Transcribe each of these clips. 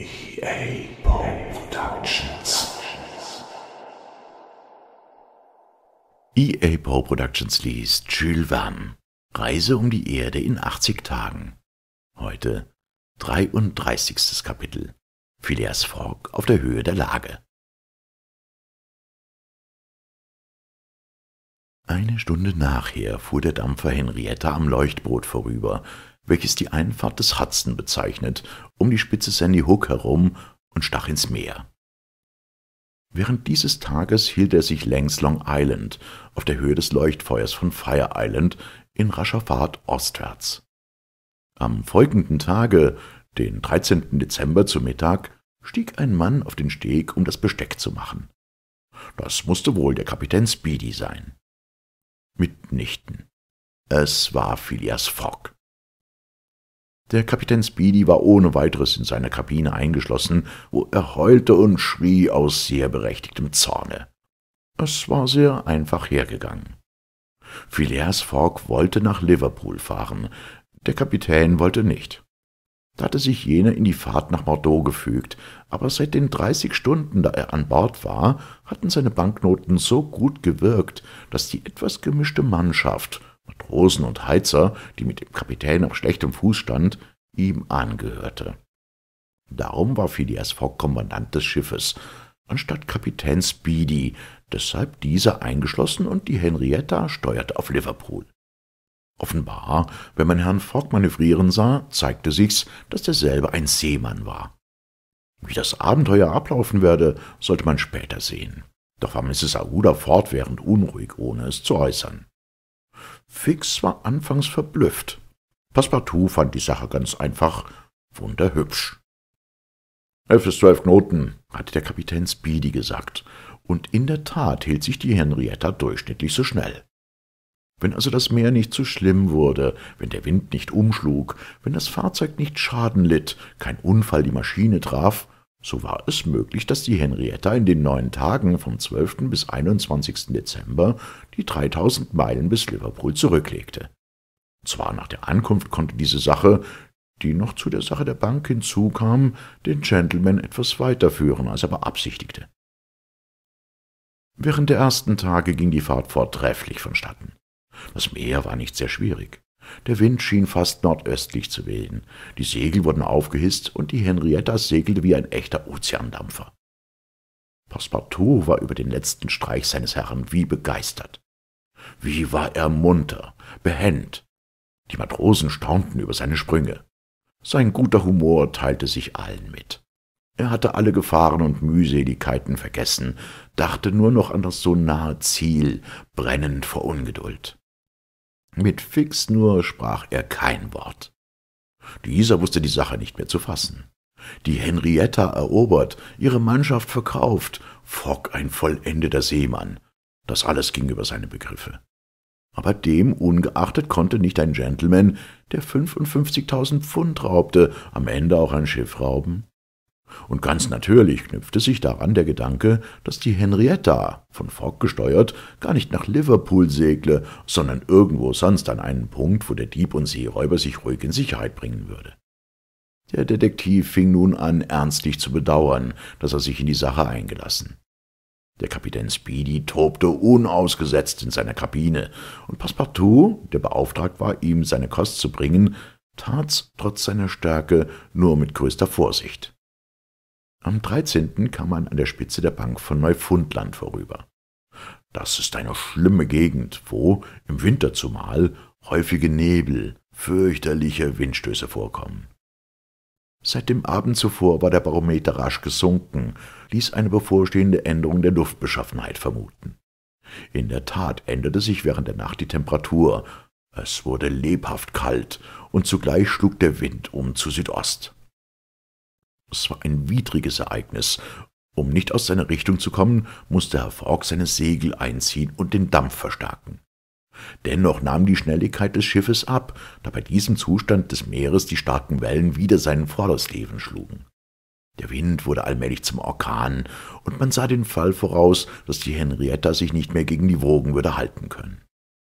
EA Productions. EA Pro Productions liest Jules Verne. Reise um die Erde in 80 Tagen. Heute 33. Kapitel. Phileas Fogg auf der Höhe der Lage. Eine Stunde nachher fuhr der Dampfer Henrietta am Leuchtboot vorüber, welches die Einfahrt des Hudson bezeichnet, um die Spitze Sandy Hook herum und stach ins Meer. Während dieses Tages hielt er sich längs Long Island auf der Höhe des Leuchtfeuers von Fire Island in rascher Fahrt ostwärts. Am folgenden Tage, den 13. Dezember zu Mittag, stieg ein Mann auf den Steg, um das Besteck zu machen. Das musste wohl der Kapitän Speedy sein. Mitnichten. Es war Phileas Fogg. Der Kapitän Speedy war ohne weiteres in seiner Kabine eingeschlossen, wo er heulte und schrie aus sehr berechtigtem Zorne. Es war sehr einfach hergegangen. Phileas Fogg wollte nach Liverpool fahren, der Kapitän wollte nicht. Da hatte sich jener in die Fahrt nach Bordeaux gefügt, aber seit den dreißig Stunden, da er an Bord war, hatten seine Banknoten so gut gewirkt, dass die etwas gemischte Mannschaft, Matrosen und Heizer, die mit dem Kapitän auf schlechtem Fuß stand, ihm angehörte. Darum war Phileas Fogg Kommandant des Schiffes, anstatt Kapitän Speedy, deshalb dieser eingeschlossen und die Henrietta steuerte auf Liverpool. Offenbar, wenn man Herrn Fogg manövrieren sah, zeigte sich's, dass derselbe ein Seemann war. Wie das Abenteuer ablaufen werde, sollte man später sehen. Doch war Mrs. Aouda fortwährend unruhig, ohne es zu äußern. Fix war anfangs verblüfft. Passepartout fand die Sache ganz einfach wunderhübsch. Elf bis zwölf Knoten, hatte der Kapitän Speedy gesagt, und in der Tat hielt sich die Henrietta durchschnittlich so schnell. Wenn also das Meer nicht zu so schlimm wurde, wenn der Wind nicht umschlug, wenn das Fahrzeug nicht Schaden litt, kein Unfall die Maschine traf, so war es möglich, dass die Henrietta in den neun Tagen vom 12. bis 21. Dezember die 3000 Meilen bis Liverpool zurücklegte. Zwar nach der Ankunft konnte diese Sache, die noch zu der Sache der Bank hinzukam, den Gentleman etwas weiterführen, als er beabsichtigte. Während der ersten Tage ging die Fahrt vortrefflich vonstatten. Das Meer war nicht sehr schwierig. Der Wind schien fast nordöstlich zu wehen. Die Segel wurden aufgehisst und die Henrietta segelte wie ein echter Ozeandampfer. Passepartout war über den letzten Streich seines Herrn wie begeistert. Wie war er munter, behend. Die Matrosen staunten über seine Sprünge. Sein guter Humor teilte sich allen mit. Er hatte alle Gefahren und Mühseligkeiten vergessen, dachte nur noch an das so nahe Ziel, brennend vor Ungeduld. Mit Fix nur sprach er kein Wort. Dieser wusste die Sache nicht mehr zu fassen. Die Henrietta erobert, ihre Mannschaft verkauft, Fogg ein vollendeter Seemann. Das alles ging über seine Begriffe. Aber dem ungeachtet konnte nicht ein Gentleman, der 55.000 Pfund raubte, am Ende auch ein Schiff rauben? Und ganz natürlich knüpfte sich daran der Gedanke, dass die Henrietta, von Fogg gesteuert, gar nicht nach Liverpool segle, sondern irgendwo sonst an einen Punkt, wo der Dieb und Seeräuber sich ruhig in Sicherheit bringen würde. Der Detektiv fing nun an, ernstlich zu bedauern, dass er sich in die Sache eingelassen. Der Kapitän Speedy tobte unausgesetzt in seiner Kabine, und Passepartout, der beauftragt war, ihm seine Kost zu bringen, tat's trotz seiner Stärke nur mit größter Vorsicht. Am 13. kam man an der Spitze der Bank von Neufundland vorüber. Das ist eine schlimme Gegend, wo, im Winter zumal, häufige Nebel, fürchterliche Windstöße vorkommen. Seit dem Abend zuvor war der Barometer rasch gesunken, ließ eine bevorstehende Änderung der Luftbeschaffenheit vermuten. In der Tat änderte sich während der Nacht die Temperatur, es wurde lebhaft kalt, und zugleich schlug der Wind um zu Südost. Es war ein widriges Ereignis. Um nicht aus seiner Richtung zu kommen, musste Herr Fogg seine Segel einziehen und den Dampf verstärken. Dennoch nahm die Schnelligkeit des Schiffes ab, da bei diesem Zustand des Meeres die starken Wellen wieder seinen Vordersteven schlugen. Der Wind wurde allmählich zum Orkan, und man sah den Fall voraus, dass die Henrietta sich nicht mehr gegen die Wogen würde halten können.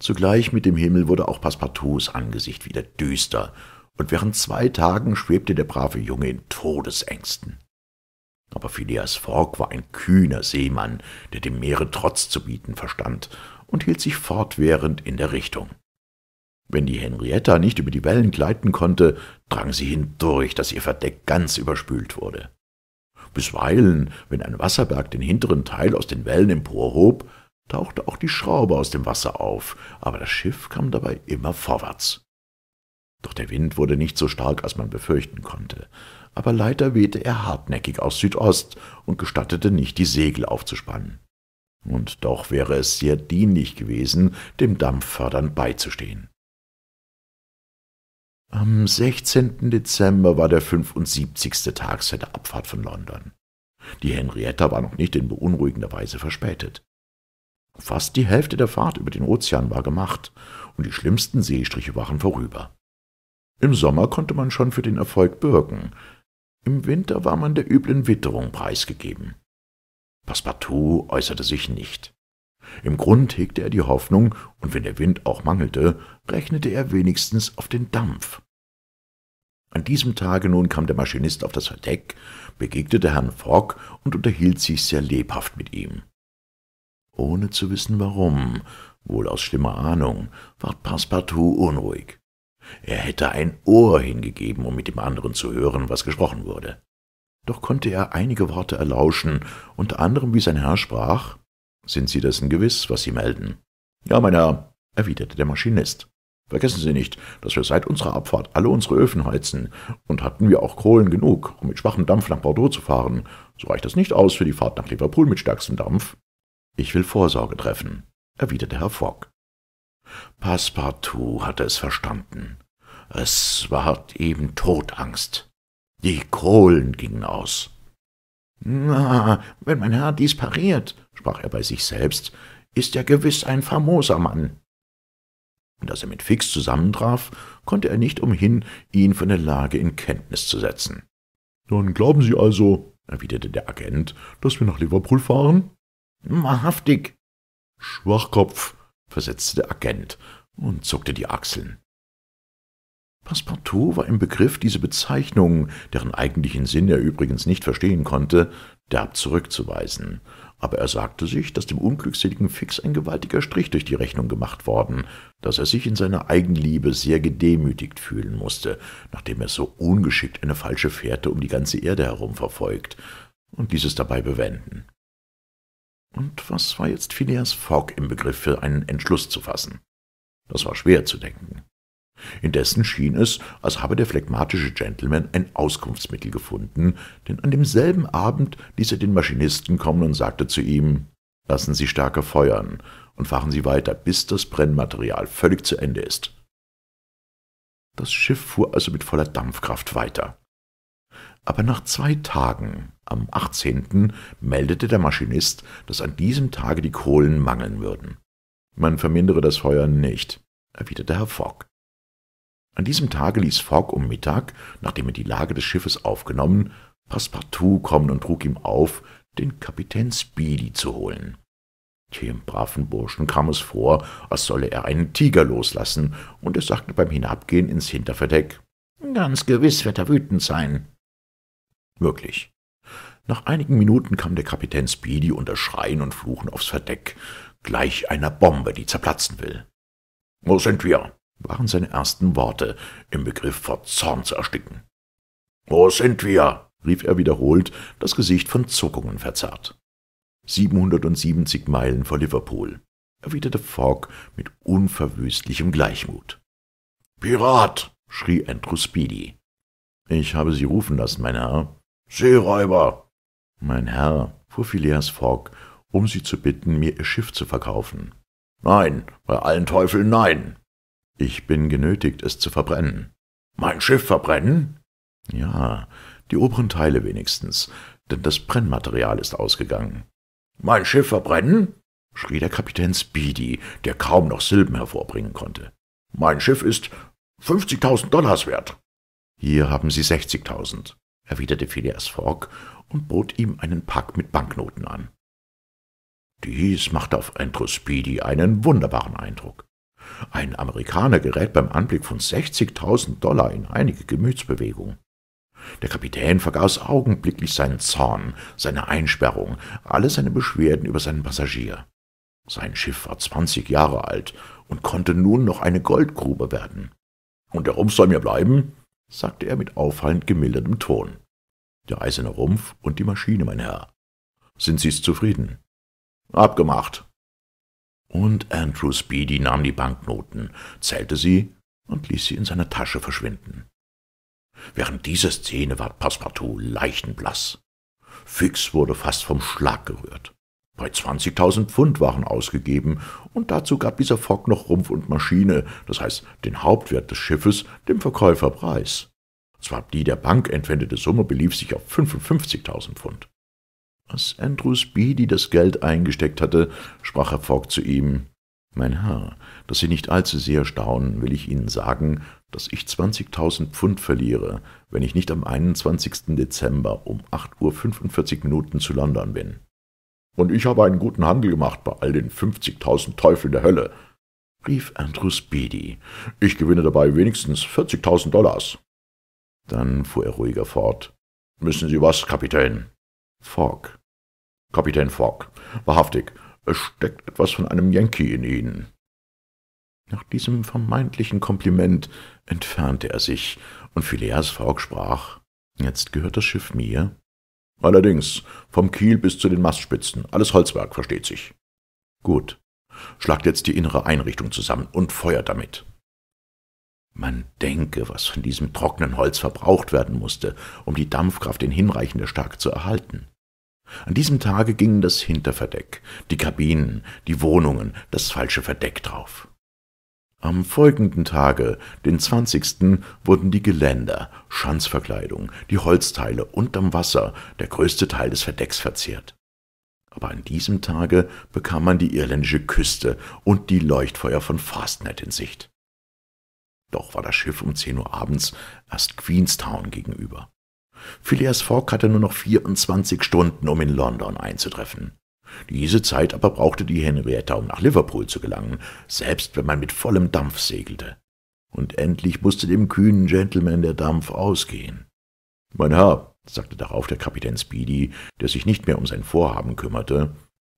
Zugleich mit dem Himmel wurde auch Passepartout's Angesicht wieder düster, und während zwei Tagen schwebte der brave Junge in Todesängsten. Aber Phileas Fogg war ein kühner Seemann, der dem Meere Trotz zu bieten verstand und hielt sich fortwährend in der Richtung. Wenn die Henrietta nicht über die Wellen gleiten konnte, drang sie hindurch, dass ihr Verdeck ganz überspült wurde. Bisweilen, wenn ein Wasserberg den hinteren Teil aus den Wellen emporhob, tauchte auch die Schraube aus dem Wasser auf, aber das Schiff kam dabei immer vorwärts. Doch der Wind wurde nicht so stark, als man befürchten konnte. Aber leider wehte er hartnäckig aus Südost und gestattete nicht, die Segel aufzuspannen. Und doch wäre es sehr dienlich gewesen, dem Dampffördern beizustehen. Am 16. Dezember war der 75. Tag seit Abfahrt von London. Die Henrietta war noch nicht in beunruhigender Weise verspätet. Fast die Hälfte der Fahrt über den Ozean war gemacht, und die schlimmsten Seestriche waren vorüber. Im Sommer konnte man schon für den Erfolg bürgen, im Winter war man der üblen Witterung preisgegeben. Passepartout äußerte sich nicht. Im Grund hegte er die Hoffnung, und wenn der Wind auch mangelte, rechnete er wenigstens auf den Dampf. An diesem Tage nun kam der Maschinist auf das Verdeck, begegnete Herrn Fogg und unterhielt sich sehr lebhaft mit ihm. Ohne zu wissen warum, wohl aus schlimmer Ahnung, ward Passepartout unruhig. Er hätte ein Ohr hingegeben, um mit dem anderen zu hören, was gesprochen wurde. Doch konnte er einige Worte erlauschen, unter anderem wie sein Herr sprach Sind Sie dessen gewiss, was Sie melden? Ja, mein Herr, erwiderte der Maschinist. Vergessen Sie nicht, dass wir seit unserer Abfahrt alle unsere Öfen heizen, und hatten wir auch Kohlen genug, um mit schwachem Dampf nach Bordeaux zu fahren, so reicht das nicht aus für die Fahrt nach Liverpool mit stärkstem Dampf. Ich will Vorsorge treffen, erwiderte Herr Fogg. Passepartout hatte es verstanden. Es war eben Todangst. Die Kohlen gingen aus. Na, wenn mein Herr dies pariert, sprach er bei sich selbst, ist er gewiß ein famoser Mann. Dass er mit Fix zusammentraf, konnte er nicht umhin, ihn von der Lage in Kenntnis zu setzen. Dann glauben Sie also, erwiderte der Agent, dass wir nach Liverpool fahren? Wahrhaftig. Schwachkopf, versetzte der Agent und zuckte die Achseln. Passepartout war im Begriff, diese Bezeichnung, deren eigentlichen Sinn er übrigens nicht verstehen konnte, derb zurückzuweisen, aber er sagte sich, dass dem unglückseligen Fix ein gewaltiger Strich durch die Rechnung gemacht worden, dass er sich in seiner Eigenliebe sehr gedemütigt fühlen musste, nachdem er so ungeschickt eine falsche Fährte um die ganze Erde herum verfolgt, und ließ es dabei bewenden. Und was war jetzt Phileas Fogg im Begriff für einen Entschluss zu fassen? Das war schwer zu denken. Indessen schien es, als habe der phlegmatische Gentleman ein Auskunftsmittel gefunden, denn an demselben Abend ließ er den Maschinisten kommen und sagte zu ihm Lassen Sie stärker feuern und fahren Sie weiter, bis das Brennmaterial völlig zu Ende ist. Das Schiff fuhr also mit voller Dampfkraft weiter. Aber nach zwei Tagen, am 18., meldete der Maschinist, dass an diesem Tage die Kohlen mangeln würden. Man vermindere das Feuer nicht, erwiderte Herr Fogg. An diesem Tage ließ Fogg um Mittag, nachdem er die Lage des Schiffes aufgenommen, Passepartout kommen und trug ihm auf, den Kapitän Speedy zu holen. Dem braven Burschen kam es vor, als solle er einen Tiger loslassen, und er sagte beim Hinabgehen ins Hinterverdeck, »Ganz gewiss wird er wütend sein.« Wirklich. Nach einigen Minuten kam der Kapitän Speedy unter Schreien und Fluchen aufs Verdeck, gleich einer Bombe, die zerplatzen will. Wo sind wir? waren seine ersten Worte, im Begriff vor Zorn zu ersticken. Wo sind wir? rief er wiederholt, das Gesicht von Zuckungen verzerrt. Siebenhundertundsiebenzig Meilen vor Liverpool, erwiderte Fogg mit unverwüstlichem Gleichmut. Pirat! schrie Andrew Speedy. Ich habe Sie rufen lassen, mein Herr, Seeräuber! Mein Herr, fuhr Phileas Fogg, um sie zu bitten, mir ihr Schiff zu verkaufen. Nein, bei allen Teufeln nein! Ich bin genötigt, es zu verbrennen. Mein Schiff verbrennen? Ja, die oberen Teile wenigstens, denn das Brennmaterial ist ausgegangen. Mein Schiff verbrennen? schrie der Kapitän Speedy, der kaum noch Silben hervorbringen konnte. Mein Schiff ist fünfzigtausend Dollars wert. Hier haben Sie sechzigtausend erwiderte Phileas Fogg und bot ihm einen Pack mit Banknoten an. Dies machte auf Andrew Speedy einen wunderbaren Eindruck. Ein Amerikaner gerät beim Anblick von 60.000 Dollar in einige Gemütsbewegung. Der Kapitän vergaß augenblicklich seinen Zorn, seine Einsperrung, alle seine Beschwerden über seinen Passagier. Sein Schiff war zwanzig Jahre alt und konnte nun noch eine Goldgrube werden. Und der Rumpf soll mir bleiben? sagte er mit auffallend gemildertem Ton. Der eiserne Rumpf und die Maschine, mein Herr. Sind Sie's zufrieden? Abgemacht. Und Andrew Speedy nahm die Banknoten, zählte sie und ließ sie in seiner Tasche verschwinden. Während dieser Szene ward Passepartout leichenblaß. Fix wurde fast vom Schlag gerührt. Bei 20.000 Pfund waren ausgegeben, und dazu gab dieser Fogg noch Rumpf und Maschine, das heißt den Hauptwert des Schiffes, dem Verkäufer preis. Zwar die der Bank entwendete Summe belief sich auf 55.000 Pfund. Als Andrew Speedy das Geld eingesteckt hatte, sprach Herr Fogg zu ihm, »Mein Herr, dass Sie nicht allzu sehr staunen, will ich Ihnen sagen, dass ich 20.000 Pfund verliere, wenn ich nicht am 21. Dezember um 8.45 Uhr zu London bin. Und ich habe einen guten Handel gemacht bei all den 50.000 Teufeln der Hölle, rief Andrew Speedy. Ich gewinne dabei wenigstens 40.000 Dollars. Dann fuhr er ruhiger fort. Müssen Sie was, Kapitän? Fogg. Kapitän Fogg, wahrhaftig, es steckt etwas von einem Yankee in Ihnen. Nach diesem vermeintlichen Kompliment entfernte er sich, und Phileas Fogg sprach, Jetzt gehört das Schiff mir, Allerdings, vom Kiel bis zu den Mastspitzen, alles Holzwerk, versteht sich. Gut. Schlagt jetzt die innere Einrichtung zusammen und feuert damit. Man denke, was von diesem trockenen Holz verbraucht werden musste, um die Dampfkraft in hinreichender Stärke zu erhalten. An diesem Tage gingen das Hinterverdeck, die Kabinen, die Wohnungen, das falsche Verdeck drauf. Am folgenden Tage, den 20., wurden die Geländer, Schanzverkleidung, die Holzteile und am Wasser, der größte Teil des Verdecks verzehrt. Aber an diesem Tage bekam man die irländische Küste und die Leuchtfeuer von Fastnet in Sicht. Doch war das Schiff um 10 Uhr abends erst Queenstown gegenüber. Phileas Fogg hatte nur noch 24 Stunden, um in London einzutreffen. Diese Zeit aber brauchte die Henrietta, um nach Liverpool zu gelangen, selbst wenn man mit vollem Dampf segelte. Und endlich musste dem kühnen Gentleman der Dampf ausgehen. Mein Herr, sagte darauf der Kapitän Speedy, der sich nicht mehr um sein Vorhaben kümmerte,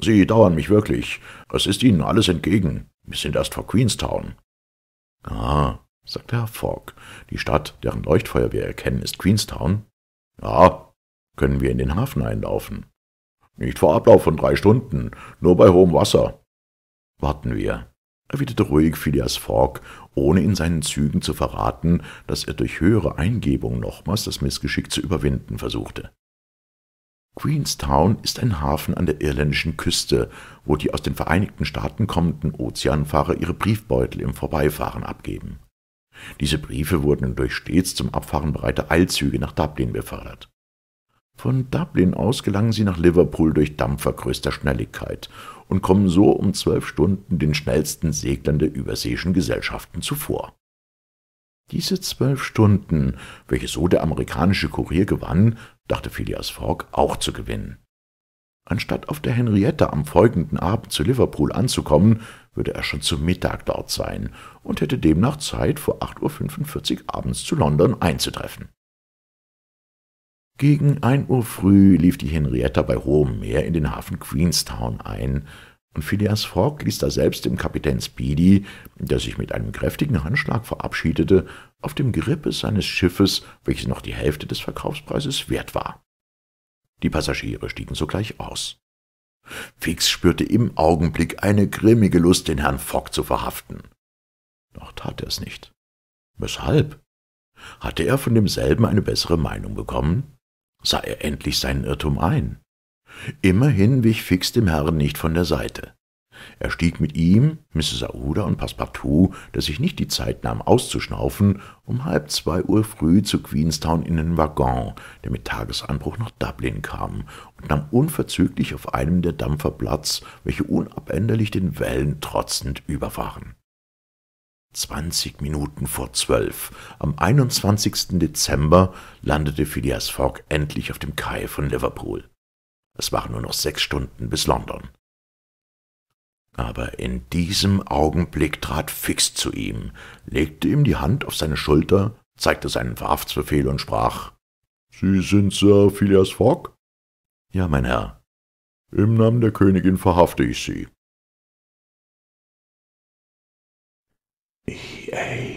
Sie dauern mich wirklich. Es ist Ihnen alles entgegen. Wir sind erst vor Queenstown. Ah, sagte Herr Fogg, die Stadt, deren Leuchtfeuer wir erkennen, ist Queenstown. Ja, können wir in den Hafen einlaufen? Nicht vor Ablauf von drei Stunden, nur bei hohem Wasser. Warten wir, erwiderte ruhig Phileas Fogg, ohne in seinen Zügen zu verraten, dass er durch höhere Eingebung nochmals das Missgeschick zu überwinden versuchte. Queenstown ist ein Hafen an der irländischen Küste, wo die aus den Vereinigten Staaten kommenden Ozeanfahrer ihre Briefbeutel im Vorbeifahren abgeben. Diese Briefe wurden durch stets zum Abfahren bereite Eilzüge nach Dublin befördert. Von Dublin aus gelangen sie nach Liverpool durch Dampfer größter Schnelligkeit und kommen so um zwölf Stunden den schnellsten Seglern der überseeischen Gesellschaften zuvor. Diese zwölf Stunden, welche so der amerikanische Kurier gewann, dachte Phileas Fogg auch zu gewinnen. Anstatt auf der Henrietta am folgenden Abend zu Liverpool anzukommen, würde er schon zu Mittag dort sein und hätte demnach Zeit, vor 8.45 Uhr abends zu London einzutreffen. Gegen ein Uhr früh lief die Henrietta bei hohem Meer in den Hafen Queenstown ein, und Phileas Fogg ließ daselbst dem Kapitän Speedy, der sich mit einem kräftigen Handschlag verabschiedete, auf dem Grippe seines Schiffes, welches noch die Hälfte des Verkaufspreises wert war. Die Passagiere stiegen sogleich aus. Fix spürte im Augenblick eine grimmige Lust, den Herrn Fogg zu verhaften. Doch tat er es nicht. Weshalb? Hatte er von demselben eine bessere Meinung bekommen? sah er endlich seinen Irrtum ein. Immerhin wich Fix dem Herrn nicht von der Seite. Er stieg mit ihm, Mrs. Aouda und Passepartout, der sich nicht die Zeit nahm, auszuschnaufen, um halb zwei Uhr früh zu Queenstown in den Waggon, der mit Tagesanbruch nach Dublin kam, und nahm unverzüglich auf einem der Dampfer Platz, welche unabänderlich den Wellen trotzend überfahren. 20 Minuten vor 12 am 21. Dezember landete Phileas Fogg endlich auf dem Kai von Liverpool. Es waren nur noch sechs Stunden bis London. Aber in diesem Augenblick trat Fix zu ihm, legte ihm die Hand auf seine Schulter, zeigte seinen Verhaftsbefehl und sprach Sie sind Sir Phileas Fogg? Ja, mein Herr. Im Namen der Königin verhafte ich Sie. EA